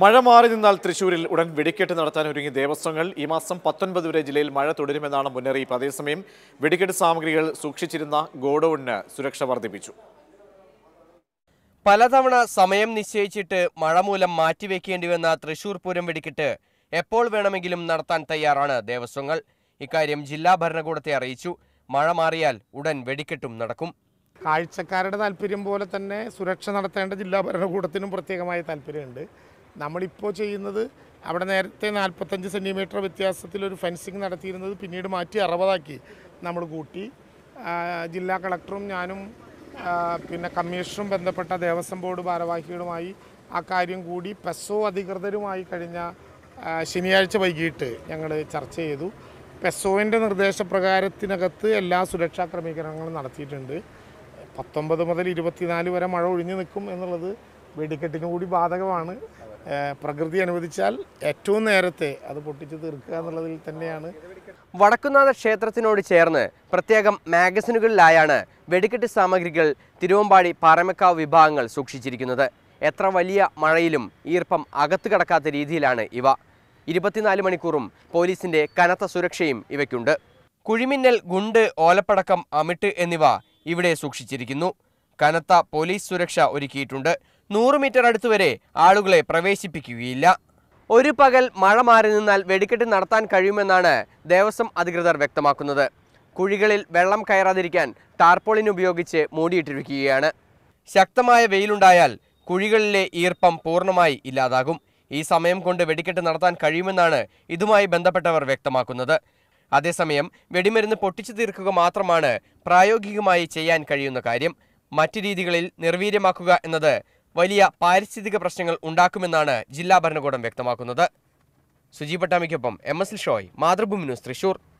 മഴ മാറി നിന്നാൽ തൃശൂരിൽ ഉടൻ വെടിക്കെട്ട് നടത്താൻ ഒരുങ്ങി ദേവസ്വങ്ങൾ ഈ മാസം പത്തൊൻപത് വരെ ജില്ലയിൽ മഴ തുടരുമെന്നാണ് മുന്നറിയിപ്പ് അതേസമയം വെടിക്കെട്ട് സാമഗ്രികൾ സൂക്ഷിച്ചിരുന്ന ഗോഡൌണിന് സുരക്ഷ വർദ്ധിപ്പിച്ചു പലതവണ സമയം നിശ്ചയിച്ചിട്ട് മഴ മൂലം മാറ്റിവെക്കേണ്ടി വന്ന തൃശൂർ പൂരം വെടിക്കെട്ട് എപ്പോൾ വേണമെങ്കിലും നടത്താൻ തയ്യാറാണ് ദേവസ്വങ്ങൾ ഇക്കാര്യം ജില്ലാ ഭരണകൂടത്തെ അറിയിച്ചു മഴ മാറിയാൽ ഉടൻ വെടിക്കെട്ടും നടക്കും കാഴ്ചക്കാരുടെ താല്പര്യം പോലെ തന്നെ സുരക്ഷ നടത്തേണ്ട ജില്ലാ ഭരണകൂടത്തിനും പ്രത്യേകമായ താല്പര്യമുണ്ട് നമ്മളിപ്പോൾ ചെയ്യുന്നത് അവിടെ നേരത്തെ നാൽപ്പത്തഞ്ച് സെൻറ്റിമീറ്റർ വ്യത്യാസത്തിലൊരു ഒരു ഫെൻസിങ് നടത്തിയിരുന്നത് പിന്നീട് മാറ്റി അറുപതാക്കി നമ്മൾ കൂട്ടി ജില്ലാ കളക്ടറും ഞാനും പിന്നെ കമ്മീഷനും ബന്ധപ്പെട്ട ദേവസ്വം ബോർഡ് ഭാരവാഹികളുമായി ആ കാര്യം കൂടി പെസോ അധികൃതരുമായി കഴിഞ്ഞ ശനിയാഴ്ച വൈകിട്ട് ഞങ്ങൾ ചർച്ച ചെയ്തു പെസോവിൻ്റെ നിർദ്ദേശപ്രകാരത്തിനകത്ത് എല്ലാ സുരക്ഷാ ക്രമീകരണങ്ങളും നടത്തിയിട്ടുണ്ട് പത്തൊമ്പത് മുതൽ ഇരുപത്തിനാല് വരെ മഴ ഒഴിഞ്ഞു നിൽക്കും എന്നുള്ളത് വെടിക്കെട്ടിന് കൂടി ബാധകമാണ് പ്രകൃതി അനുവദിച്ചാൽ ഏറ്റവും നേരത്തെ അത് പൊട്ടിച്ചു തീർക്കുക എന്നുള്ളതിൽ തന്നെയാണ് വടക്കുന്നാഥ ക്ഷേത്രത്തിനോട് ചേർന്ന് പ്രത്യേകം മാഗസിനുകളിലായാണ് വെടിക്കെട്ട് സാമഗ്രികൾ തിരുവമ്പാടി പാറമക്കാവ് വിഭാഗങ്ങൾ സൂക്ഷിച്ചിരിക്കുന്നത് എത്ര വലിയ മഴയിലും ഈർപ്പം അകത്തു കടക്കാത്ത രീതിയിലാണ് ഇവ ഇരുപത്തിനാല് മണിക്കൂറും പോലീസിന്റെ കനത്ത സുരക്ഷയും ഇവയ്ക്കുണ്ട് കുഴിമിന്നൽ ഗുണ്ട് ഓലപ്പടക്കം അമിട്ട് എന്നിവ ഇവിടെ സൂക്ഷിച്ചിരിക്കുന്നു കനത്ത പോലീസ് സുരക്ഷ ഒരുക്കിയിട്ടുണ്ട് നൂറ് മീറ്റർ അടുത്ത് വരെ ആളുകളെ പ്രവേശിപ്പിക്കുകയില്ല ഒരു പകൽ മഴ മാറി നിന്നാൽ വെടിക്കെട്ട് നടത്താൻ കഴിയുമെന്നാണ് ദേവസ്വം അധികൃതർ വ്യക്തമാക്കുന്നത് കുഴികളിൽ വെള്ളം കയറാതിരിക്കാൻ ടാർപോളിൻ ഉപയോഗിച്ച് മൂടിയിട്ടിരിക്കുകയാണ് ശക്തമായ വെയിലുണ്ടായാൽ കുഴികളിലെ ഈർപ്പം പൂർണ്ണമായി ഇല്ലാതാകും ഈ സമയം കൊണ്ട് വെടിക്കെട്ട് നടത്താൻ കഴിയുമെന്നാണ് ഇതുമായി ബന്ധപ്പെട്ടവർ വ്യക്തമാക്കുന്നത് അതേസമയം വെടിമരുന്ന് പൊട്ടിച്ചു തീർക്കുക മാത്രമാണ് പ്രായോഗികമായി ചെയ്യാൻ കഴിയുന്ന കാര്യം മറ്റ് രീതികളിൽ നിർവീര്യമാക്കുക എന്നത് വലിയ പാരിസ്ഥിതിക പ്രശ്നങ്ങൾ ഉണ്ടാക്കുമെന്നാണ് ജില്ലാ ഭരണകൂടം വ്യക്തമാക്കുന്നത് സുജി പട്ടാമിക്കൊപ്പം M S Shoy Mathrubhumi news Thrissur